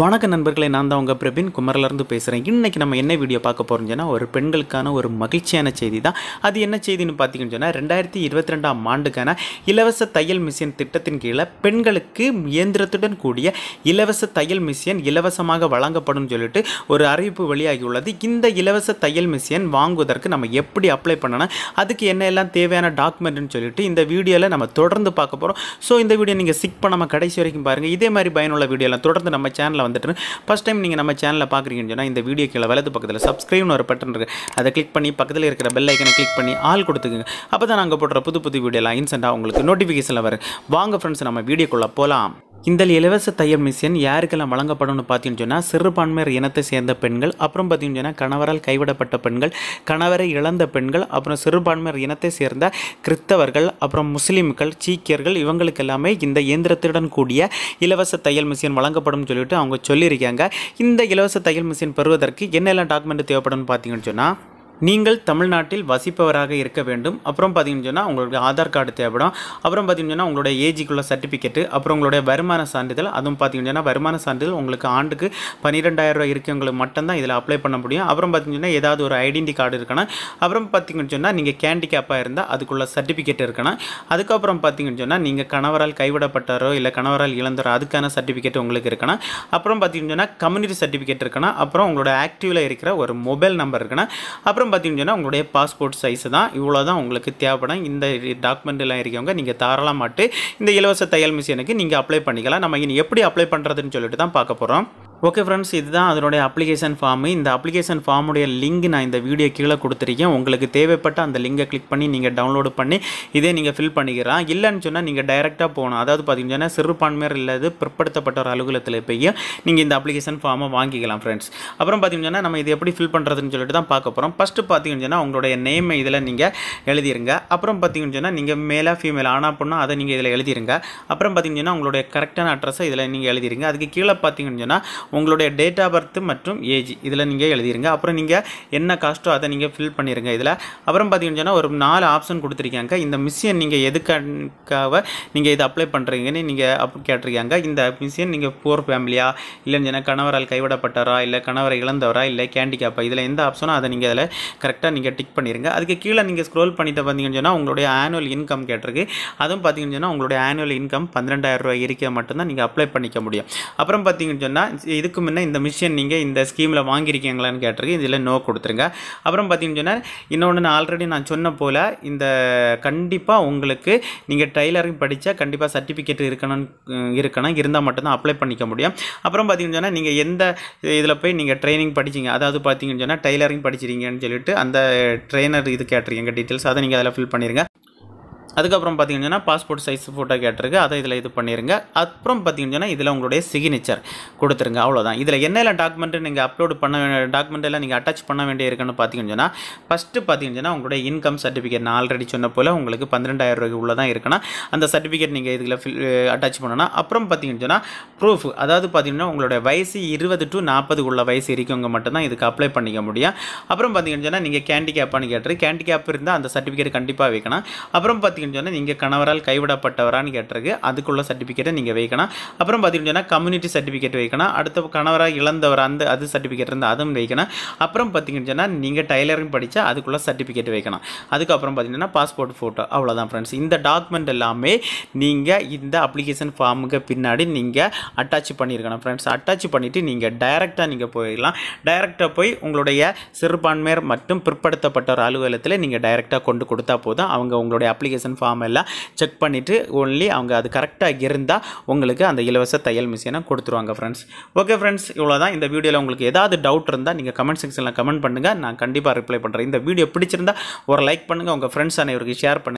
வணக்க நண்பர்களே நான் தான் உங்கள் பிரபின் குமரிலேருந்து பேசுகிறேன் இன்றைக்கி நம்ம என்ன வீடியோ பார்க்க போகிறோம் சொன்னால் ஒரு பெண்களுக்கான ஒரு மகிழ்ச்சியான செய்தி தான் அது என்ன செய்தின்னு பார்த்தீங்கன்னு சொன்னால் ரெண்டாயிரத்தி இருபத்தி ரெண்டாம் ஆண்டுக்கான இலவச தையல் மிஷின் திட்டத்தின் கீழே பெண்களுக்கு இயந்திரத்துடன் கூடிய இலவச தையல் மிஷின் இலவசமாக வழங்கப்படும் சொல்லிட்டு ஒரு அறிவிப்பு வெளியாகியுள்ளது இந்த இலவச தையல் மிஷின் வாங்குவதற்கு நம்ம எப்படி அப்ளை பண்ணணும் அதுக்கு என்ன எல்லாம் தேவையான டாக்குமெண்ட்னு சொல்லிட்டு இந்த வீடியோவில் நம்ம தொடர்ந்து பார்க்க போகிறோம் ஸோ இந்த வீடியோ நீங்கள் சிக் பண்ணாமல் கடைசி வரைக்கும் பாருங்கள் இதே மாதிரி பயனுள்ள வீடியோலாம் தொடர்ந்து நம்ம சேனல் சேனலில் வந்துட்டு ஃபஸ்ட் டைம் நீங்கள் நம்ம சேனலில் பார்க்குறீங்கன்னு சொன்னால் இந்த வீடியோ கீழே வலது பக்கத்தில் சப்ஸ்கிரைப்னு ஒரு பட்டன் இருக்குது அதை கிளிக் பண்ணி பக்கத்தில் இருக்கிற பெல் ஐக்கனை கிளிக் பண்ணி ஆள் கொடுத்துக்குங்க அப்போ தான் நாங்கள் போடுற புது புது வீடியோலாம் இன்சென்ட்டாக உங்களுக்கு நோட்டிஃபிகேஷனில் வரும் வாங்க ஃப்ரெண்ட்ஸ் நம்ம வீடியோக்குள்ளே போகலாம் இந்த இலவச தையல் மிஷின் யாருக்கெல்லாம் வழங்கப்படும்னு பார்த்தீங்கன்னு சொன்னால் சிறுபான்மையர் இனத்தை சேர்ந்த பெண்கள் அப்புறம் பார்த்தீங்கன்னு சொன்னால் கணவரால் கைவிடப்பட்ட பெண்கள் கணவரை இழந்த பெண்கள் அப்புறம் சிறுபான்மையர் இனத்தை சேர்ந்த கிறிஸ்தவர்கள் அப்புறம் முஸ்லீம்கள் சீக்கியர்கள் இவங்களுக்கு எல்லாமே இந்த இயந்திரத்துடன் கூடிய இலவச தையல் மிஷின் வழங்கப்படும் சொல்லிட்டு அவங்க சொல்லியிருக்காங்க இந்த இலவச தையல் மிஷின் பெறுவதற்கு என்னெல்லாம் டாக்குமெண்ட் தேவைப்படும்னு பார்த்தீங்கன்னு சொன்னால் நீங்கள் தமிழ்நாட்டில் வசிப்பவராக இருக்க வேண்டும் அப்புறம் பார்த்தீங்கன்னு சொன்னால் உங்களுடைய ஆதார் கார்டு தேவைப்படும் அப்புறம் பார்த்தீங்கன்னு சொன்னால் உங்களுடைய ஏஜுக்குள்ள சர்டிஃபிகேட்டு அப்புறம் உங்களுடைய வருமான சான்றிதழ் அதுவும் பார்த்தீங்கன்னு சொன்னால் வருமான சான்றிதழ் உங்களுக்கு ஆண்டுக்கு பன்னிரெண்டாயிரம் ரூபாய் இருக்கவங்களுக்கு மட்டும்தான் இதில் அப்ளை பண்ண முடியும் அப்புறம் பார்த்தீங்கன்னு சொன்னால் ஏதாவது ஒரு ஐடென்டி கார்டு இருக்கணும் அப்புறம் பார்த்தீங்கன்னு சொன்னால் நீங்கள் கேண்டிகேப்பாக இருந்தால் அதுக்குள்ள சர்டிஃபிகேட் இருக்கணும் அதுக்கப்புறம் பார்த்தீங்கன்னு சொன்னால் நீங்கள் கணவரால் கைவிடப்பட்டாரோ இல்லை கணவரால் இழந்தாரோ அதுக்கான சர்டிஃபிகேட் உங்களுக்கு இருக்கணும் அப்புறம் பார்த்தீங்கன்னு சொன்னால் கம்யூனிட்டி சர்டிஃபிகேட் இருக்கணும் அப்புறம் உங்களோட ஆக்டிவில் இருக்கிற ஒரு மொபைல் நம்பர் இருக்கணும் அப்புறம் பார்த்தீங்கன்னா உங்களுடைய பாஸ்போர்ட் சைஸ் தான் இவ்வளோ தான் உங்களுக்கு தேவைப்படும் இந்த டாக்குமெண்ட்லாம் இருக்கவங்க நீங்கள் மாட்டு இந்த இலவச தையல் மிஷினுக்கு நீங்கள் அப்ளை பண்ணிக்கலாம் நம்ம இனி எப்படி அப்ளை பண்ணுறதுன்னு சொல்லிட்டு தான் பார்க்க போகிறோம் ஓகே ஃப்ரெண்ட்ஸ் இதுதான் அதனுடைய அப்ளிகேஷன் ஃபார்மு இந்த அப்ளிகேஷன் ஃபார்முடைய லிங்க் நான் இந்த வீடியோ கீழே கொடுத்துருக்கேன் உங்களுக்கு தேவைப்பட்ட அந்த லிங்கை கிளிக் பண்ணி நீங்கள் டவுன்லோடு பண்ணி இதே நீங்கள் ஃபில் பண்ணிக்கிறான் இல்லைன்னு சொன்னால் நீங்கள் டைரெக்டாக போகணும் அதாவது பார்த்தீங்கன்னா சிறுபான்மையர் இல்லாத ஒரு அலுவலகத்தில் போய் நீங்கள் இந்த அப்ளிகேஷன் ஃபார்மை வாங்கிக்கலாம் ஃப்ரெண்ட்ஸ் அப்புறம் பார்த்தீங்கன்னா நம்ம இது எப்படி ஃபில் பண்ணுறதுன்னு சொல்லிட்டு தான் பார்க்க போகிறோம் ஃபஸ்ட்டு பார்த்தீங்கன்னா உங்களுடைய நேமை இதில் நீங்கள் எழுதிருங்க அப்புறம் சொன்னால் நீங்கள் மேலே ஃபீமேல் ஆனால் பண்ணால் அதை நீங்கள் இதில் எழுதிருங்க அப்புறம் பார்த்தீங்கன்னா உங்களுடைய கரெக்டான அட்ரஸை இதில் நீங்கள் எழுதிருங்க அதுக்கு கீழே சொன்னால் உங்களுடைய டேட் ஆஃப் பர்த் மற்றும் ஏஜ் இதில் நீங்கள் எழுதிருங்க அப்புறம் நீங்கள் என்ன காஸ்ட்டோ அதை நீங்கள் ஃபில் பண்ணிடுங்க இதில் அப்புறம் சொன்னால் ஒரு நாலு ஆப்ஷன் கொடுத்துருக்காங்க இந்த மிஷின் நீங்கள் எதுக்காக நீங்கள் இதை அப்ளை பண்ணுறீங்கன்னு நீங்கள் அப் கேட்டிருக்காங்க இந்த மிஷின் நீங்கள் போர் ஃபேமிலியா இல்லைன்னு கணவரால் கைவிடப்பட்டாரா இல்லை கணவரை இழந்தவரா இல்லை கேண்டிகேப்பா இதில் எந்த ஆப்ஷனோ அதை நீங்கள் அதில் கரெக்டாக நீங்கள் டிக் பண்ணிடுங்க அதுக்கு கீழே நீங்கள் ஸ்க்ரோல் பண்ணிட்டு பார்த்தீங்கன்னு சொன்னால் உங்களுடைய ஆனுவல் இன்கம் கேட்டிருக்கு அதுவும் பார்த்தீங்கன்னு சொன்னால் உங்களுடைய ஆனுவல் இன்கம் பன்னிரெண்டாயிரம் ரூபாய் இருக்க மட்டும்தான் நீங்கள் அப்ளை பண்ணிக்க முடியும் அப்புறம் பார்த்தீங்கன்னு சொன்னால் இதுக்கு முன்னே இந்த மிஷின் நீங்கள் இந்த ஸ்கீமில் வாங்கியிருக்கீங்களான்னு கேட்டிருக்கு இதில் நோ கொடுத்துருங்க அப்புறம் பார்த்தீங்கன்னு சொன்னால் இன்னொன்று நான் ஆல்ரெடி நான் சொன்ன போல் இந்த கண்டிப்பாக உங்களுக்கு நீங்கள் டெய்லரிங் படித்தா கண்டிப்பாக சர்டிஃபிகேட் இருக்கணும் இருக்கணும் இருந்தால் மட்டும்தான் அப்ளை பண்ணிக்க முடியும் அப்புறம் பார்த்தீங்கன்னு சொன்னால் நீங்கள் எந்த இதில் போய் நீங்கள் ட்ரைனிங் படிச்சிங்க அதாவது பார்த்தீங்கன்னு சொன்னால் டெய்லரிங் படிச்சிருங்கன்னு சொல்லிட்டு அந்த ட்ரெயினர் இது கேட்டிருக்கீங்க டீட்டெயில்ஸ் அதை நீங்கள் அதில் ஃபில் பண்ணிடுங்க அதுக்கப்புறம் பார்த்திங்கன்னா பாஸ்போர்ட் சைஸ் ஃபோட்டோ கேட்டிருக்கு அதை இதில் இது பண்ணிடுங்க அப்புறம் பார்த்தீங்கன்னா இதில் உங்களுடைய சிக்னேச்சர் கொடுத்துருங்க அவ்வளோதான் இதில் என்னெல்லாம் டாக்குமெண்ட்டு நீங்கள் அப்லோடு பண்ண வேண்டிய டாக்குமெண்ட் எல்லாம் நீங்கள் அட்டாச் பண்ண வேண்டியிருக்குன்னு பார்த்தீங்கன்னா ஃபஸ்ட்டு பார்த்திங்கன்னா உங்களுடைய இன்கம் சர்டிஃபிகேட் நான் ஆல்ரெடி சொன்ன போல் உங்களுக்கு பன்னிரெண்டாயிரம் ரூபாய்க்கு உள்ளே தான் இருக்குன்னா அந்த சர்டிஃபிகேட் நீங்கள் இதில் ஃபில் அட்டாச் பண்ணணும் அப்புறம் பார்த்தீங்கன்னு சொன்னால் ப்ரூஃப் அதாவது பார்த்தீங்கன்னா உங்களுடைய வயசு இருபது டு நாற்பது உள்ள வயசு இருக்கவங்க மட்டும்தான் இதுக்கு அப்ளை பண்ணிக்க முடியும் அப்புறம் பார்த்தீங்கன்னு சொன்னால் நீங்கள் கேண்டிகேப்பான்னு கேண்டி கேண்டிகேப் இருந்தால் அந்த சர்டிஃபிகேட் கண்டிப்பாக வைக்கணும் அப்புறம் பார்த்தீங்கன்னா சொன்னால் நீங்கள் கணவரால் கைவிடப்பட்டவரான்னு கேட்டிருக்கு அதுக்குள்ள சர்டிஃபிகேட்டை நீங்கள் வைக்கணும் அப்புறம் பார்த்துக்கிட்டு சொன்னால் கம்யூனிட்டி சர்டிஃபிகேட் வைக்கணும் அடுத்த கணவராக இழந்தவர் அந்த அது சர்டிஃபிகேட் இருந்தால் அதுவும் வைக்கணும் அப்புறம் பார்த்திங்கன்னு சொன்னால் நீங்கள் டைலரிங் படித்தா அதுக்குள்ள சர்டிஃபிகேட் வைக்கணும் அதுக்கப்புறம் பார்த்திங்கன்னா பாஸ்போர்ட் ஃபோட்டோ அவ்வளோதான் ஃப்ரெண்ட்ஸ் இந்த டாக்குமெண்ட் எல்லாமே நீங்கள் இந்த அப்ளிகேஷன் ஃபார்முக்கு பின்னாடி நீங்கள் அட்டாச் பண்ணியிருக்கணும் ஃப்ரெண்ட்ஸ் அட்டாச் பண்ணிவிட்டு நீங்கள் டைரெக்டாக நீங்கள் போயிடலாம் டைரெக்டாக போய் உங்களுடைய சிறுபான்மையர் மற்றும் பிற்படுத்தப்பட்டவர் அலுவலகத்தில் நீங்கள் டைரெக்டாக கொண்டு கொடுத்தா போதும் அவங்க உங்களுடைய அப்ளிகேஷன் அப்ளிகேஷன் ஃபார்ம் எல்லாம் செக் பண்ணிவிட்டு ஒன்லி அவங்க அது கரெக்டாக இருந்தால் உங்களுக்கு அந்த இலவச தையல் மிஷினை கொடுத்துருவாங்க ஃப்ரெண்ட்ஸ் ஓகே ஃப்ரெண்ட்ஸ் இவ்வளோ தான் இந்த வீடியோவில் உங்களுக்கு ஏதாவது டவுட் இருந்தால் நீங்கள் கமெண்ட் செக்ஷனில் கமெண்ட் பண்ணுங்கள் நான் கண்டிப்பாக ரிப்ளை பண்ணுறேன் இந்த வீடியோ பிடிச்சிருந்தா ஒரு லைக் பண்ணுங்கள் உங்கள் ஃப்ரெண்ட்ஸ் அனைவருக்கு ஷேர் பண்ணுங்கள்